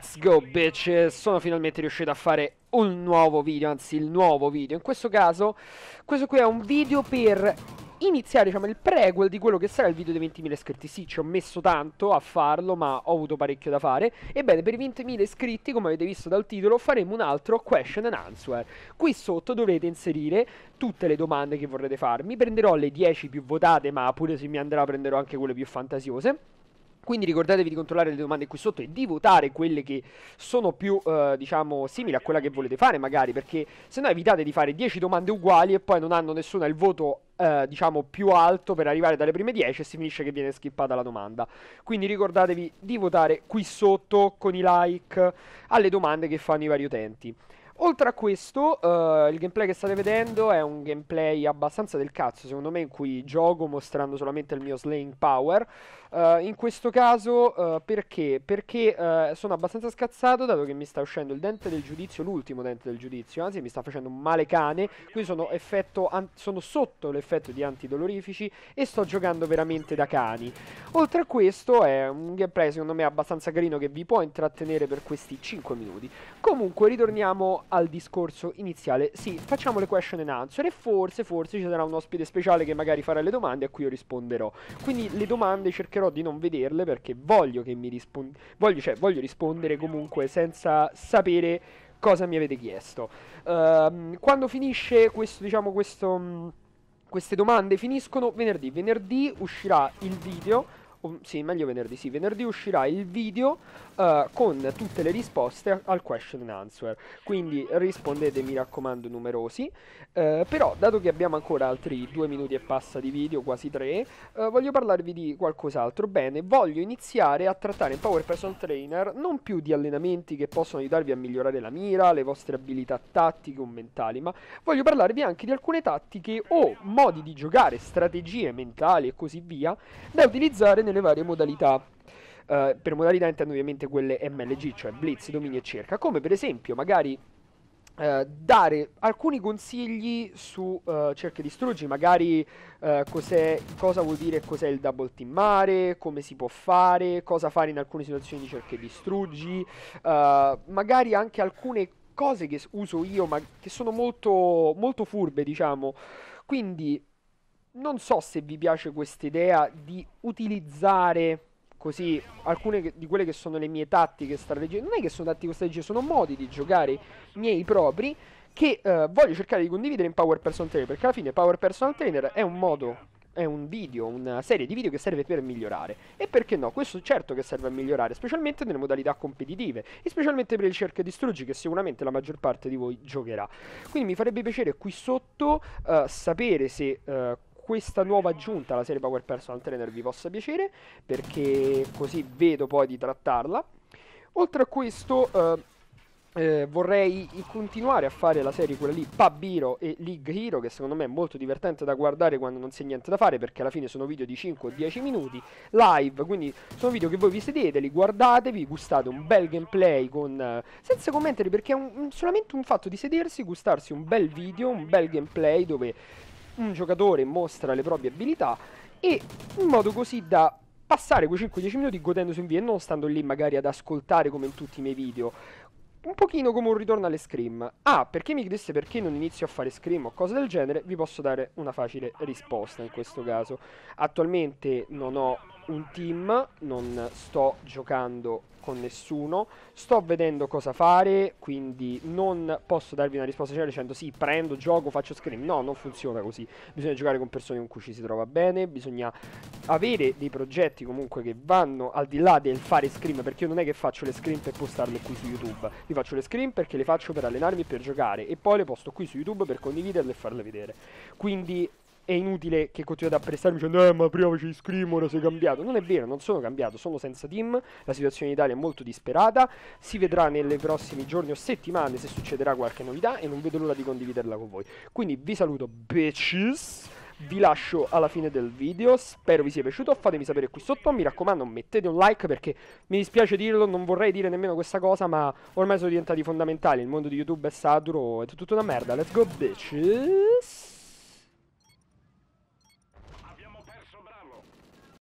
Let's go bitch! Sono finalmente riuscito a fare un nuovo video, anzi il nuovo video. In questo caso, questo qui è un video per iniziare diciamo il prequel di quello che sarà il video dei 20.000 iscritti. Sì, ci ho messo tanto a farlo, ma ho avuto parecchio da fare. Ebbene, per i 20.000 iscritti, come avete visto dal titolo, faremo un altro question and answer. Qui sotto dovrete inserire tutte le domande che vorrete farmi. Prenderò le 10 più votate, ma pure se mi andrà prenderò anche quelle più fantasiose quindi ricordatevi di controllare le domande qui sotto e di votare quelle che sono più, eh, diciamo, simili a quella che volete fare magari, perché se no evitate di fare 10 domande uguali e poi non hanno nessuna il voto eh, diciamo più alto per arrivare dalle prime 10 e si finisce che viene skippata la domanda. Quindi ricordatevi di votare qui sotto con i like alle domande che fanno i vari utenti. Oltre a questo, uh, il gameplay che state vedendo è un gameplay abbastanza del cazzo, secondo me, in cui gioco mostrando solamente il mio slaying power. Uh, in questo caso, uh, perché? Perché sono abbastanza scazzato, dato che mi sta uscendo il dente del giudizio, l'ultimo dente del giudizio, anzi mi sta facendo un male cane, quindi sono, sono sotto l'effetto di antidolorifici e sto giocando veramente da cani. Oltre a questo, è un gameplay secondo me abbastanza carino che vi può intrattenere per questi 5 minuti. Comunque, ritorniamo al discorso iniziale. Sì, facciamo le question and answer e forse, forse ci sarà un ospite speciale che magari farà le domande a cui io risponderò. Quindi le domande cercherò di non vederle perché voglio che mi rispondi... Voglio, cioè, voglio rispondere comunque senza sapere cosa mi avete chiesto. Uh, quando finisce questo, diciamo, questo... Mh, queste domande finiscono venerdì. Venerdì uscirà il video o, um, sì, meglio venerdì, sì, venerdì uscirà il video uh, con tutte le risposte al question and answer, quindi rispondete mi raccomando numerosi, uh, però dato che abbiamo ancora altri due minuti e passa di video, quasi tre, uh, voglio parlarvi di qualcos'altro, bene, voglio iniziare a trattare in Power Person Trainer non più di allenamenti che possono aiutarvi a migliorare la mira, le vostre abilità tattiche o mentali, ma voglio parlarvi anche di alcune tattiche o modi di giocare, strategie mentali e così via, da utilizzare nelle varie modalità. Uh, per modalità intendo ovviamente quelle MLG, cioè Blitz, Dominio e Cerca, come per esempio magari uh, dare alcuni consigli su uh, eh, Cerca e Distruggi, magari cosa vuol dire cos'è il double teamare, come si può fare, cosa fare in alcune situazioni di Cerca e Distruggi, magari anche alcune cose che uso io ma che sono molto, molto furbe diciamo. Quindi non so se vi piace questa idea di utilizzare così alcune di quelle che sono le mie tattiche strategie. Non è che sono tattiche strategie, sono modi di giocare miei propri che eh, voglio cercare di condividere in Power Personal Trainer, perché alla fine Power Personal Trainer è un modo è un video, una serie di video che serve per migliorare. E perché no? Questo certo che serve a migliorare, specialmente nelle modalità competitive, e specialmente per il cerca e distruggi che sicuramente la maggior parte di voi giocherà. Quindi mi farebbe piacere qui sotto uh, sapere se uh, questa nuova aggiunta alla serie Power Personal Trainer vi possa piacere, perché così vedo poi di trattarla. Oltre a questo... Eh, eh, vorrei continuare a fare la serie quella lì Pub Hero e League Hero che secondo me è molto divertente da guardare quando non si ha niente da fare perché alla fine sono video di 5 o 10 minuti live quindi sono video che voi vi sedete li guardate vi gustate un bel gameplay con, eh, senza commentari perché è un, solamente un fatto di sedersi gustarsi un bel video un bel gameplay dove un giocatore mostra le proprie abilità e in modo così da passare quei 5-10 minuti godendosi in via e non stando lì magari ad ascoltare come in tutti i miei video. Un pochino come un ritorno alle scream. Ah, perché mi chiedesse perché non inizio a fare scream o cose del genere, vi posso dare una facile risposta in questo caso. Attualmente non ho un team, non sto giocando con nessuno, sto vedendo cosa fare, quindi non posso darvi una risposta generale dicendo sì, prendo, gioco, faccio scrim, no, non funziona così, bisogna giocare con persone con cui ci si trova bene, bisogna avere dei progetti comunque che vanno al di là del fare scrim, perché io non è che faccio le scrim per postarle qui su YouTube, io faccio le scrim perché le faccio per allenarmi e per giocare, e poi le posto qui su YouTube per condividerle e farle vedere, quindi è inutile che continuate a prestarmi dicendo eh ma prima ci scrim ora sei cambiato non è vero non sono cambiato sono senza team la situazione in Italia è molto disperata si vedrà nelle prossimi giorni o settimane se succederà qualche novità e non vedo l'ora di condividerla con voi quindi vi saluto bitches vi lascio alla fine del video spero vi sia piaciuto fatemi sapere qui sotto mi raccomando mettete un like perché mi dispiace dirlo non vorrei dire nemmeno questa cosa ma ormai sono diventati fondamentali il mondo di youtube è saturo è tutto una merda let's go bitches